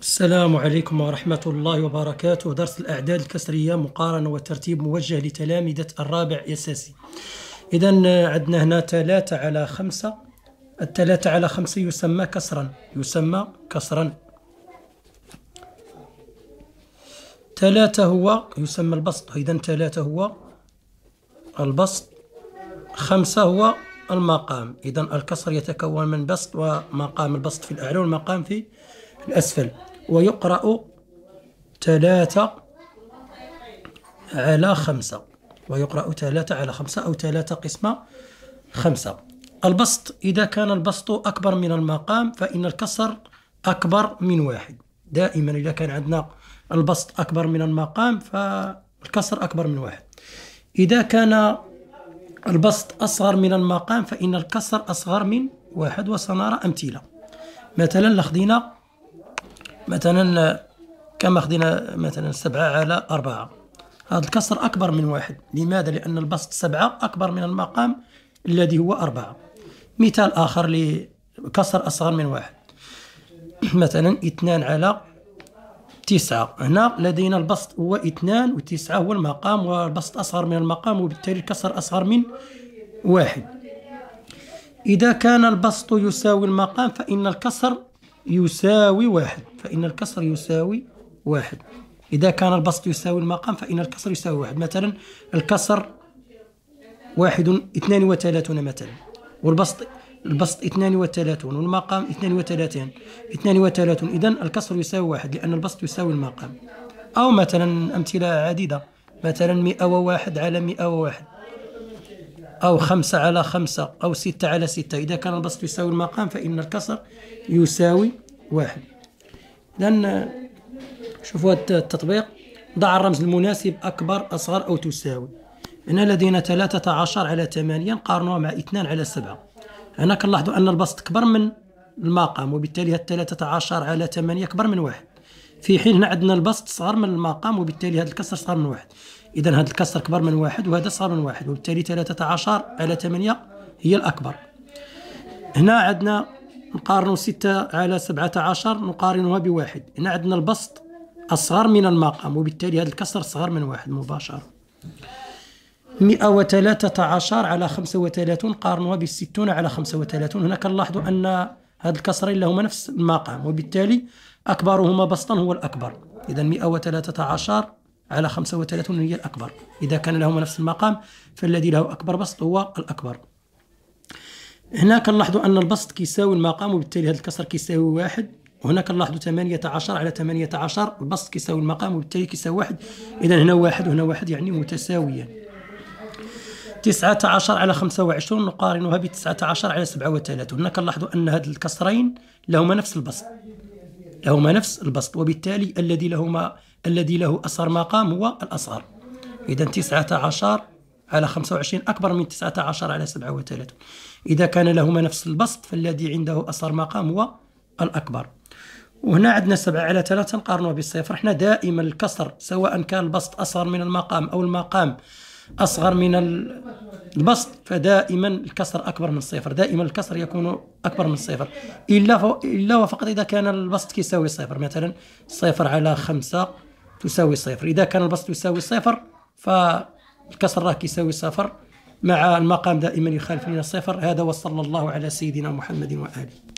السلام عليكم ورحمة الله وبركاته درس الأعداد الكسرية مقارنة وترتيب موجه لتلامذة الرابع أساسي إذا عندنا هنا ثلاثة على خمسة الثلاثة على خمسة يسمى كسرا يسمى كسرا ثلاثة هو يسمى البسط إذا ثلاثة هو البسط خمسة هو المقام إذا الكسر يتكون من بسط ومقام البسط في الأعلى والمقام في الأسفل ويقرأ ثلاثة على خمسة ويقرأ ثلاثة على خمسة أو ثلاثة قسمة خمسة البسط إذا كان البسط أكبر من المقام فإن الكسر أكبر من واحد دائما إذا كان عندنا البسط أكبر من المقام فالكسر أكبر من واحد إذا كان البسط أصغر من المقام فإن الكسر أصغر من واحد وسنرى أمثلة مثلا لخدينا مثلا كما خدينا مثلا سبعة على أربعة هذا الكسر أكبر من واحد لماذا؟ لأن البسط سبعة أكبر من المقام الذي هو أربعة مثال آخر لكسر أصغر من واحد مثلا اثنان على تسعة هنا لدينا البسط هو اثنان وتسعة هو المقام والبسط أصغر من المقام وبالتالي الكسر أصغر من واحد إذا كان البسط يساوي المقام فإن الكسر يساوي واحد فإن الكسر يساوي واحد إذا كان البسط يساوي المقام فإن الكسر يساوي واحد مثلا الكسر واحد اثنان وثلاثون مثلا والبسط البسط اثنان وثلاثون والمقام اثنان وثلاثين اثنان وثلاثون اذا الكسر يساوي واحد لأن البسط يساوي المقام أو مثلا أمثلة عديدة مثلا 101 على 101 أو خمسة على خمسة أو ستة على ستة إذا كان البسط يساوي المقام فإن الكسر يساوي واحد إذا شوفوا التطبيق ضع الرمز المناسب أكبر أصغر أو تساوي هنا لدينا عشر على ثمانية نقارنها مع اثنان على سبعة هنا كنلاحظوا أن البسط كبر من المقام وبالتالي هاد عشر على ثمانية كبر من واحد في حين هنا عندنا البسط صغر من المقام وبالتالي هذا الكسر صغر من واحد إذا هذا الكسر كبر من واحد وهذا أصغر من واحد وبالتالي 13 على 8 هي الأكبر هنا عندنا نقارنوا 6 على 17 نقارنها بواحد هنا عندنا البسط أصغر من المقام وبالتالي هذا الكسر صغر من واحد مباشرة 113 على 35 قارنوها ب 60 على 35 هنا كنلاحظوا أن هذا الكسرين لهما نفس المقام وبالتالي أكبرهما بسطا هو الأكبر إذا 113 على 35 هي الأكبر إذا كان لهما نفس المقام فالذي له أكبر بسط هو الأكبر هنا كنلاحظوا أن البسط كيساوي المقام وبالتالي هذا الكسر كيساوي واحد وهنا كنلاحظوا 18 على 18 البسط كيساوي المقام وبالتالي كيساوي واحد إذا هنا واحد وهنا واحد يعني متساويان 19 على 25 نقارنها ب 19 على 37 هنا كنلاحظوا أن هاد الكسرين لهما نفس البسط لهما نفس البسط وبالتالي الذي لهما الذي له أصغر مقام هو الأصغر إذا 19 على 25 أكبر من 19 على 37 إذا كان لهما نفس البسط فالذي عنده أصغر مقام هو الأكبر وهنا عندنا 7 على 3 نقارنوه بالصفر احنا دائما الكسر سواء كان البسط أصغر من المقام أو المقام أصغر من البسط فدائما الكسر أكبر من الصفر دائما الكسر يكون أكبر من الصفر إلا ف... إلا وفقط إذا كان البسط كيساوي صفر مثلا صفر على خمسة تساوي صفر إذا كان البسط يساوي صفر فالكسر راه كيساوي صفر مع المقام دائما يخالف من الصفر هذا وصلى الله على سيدنا محمد وآله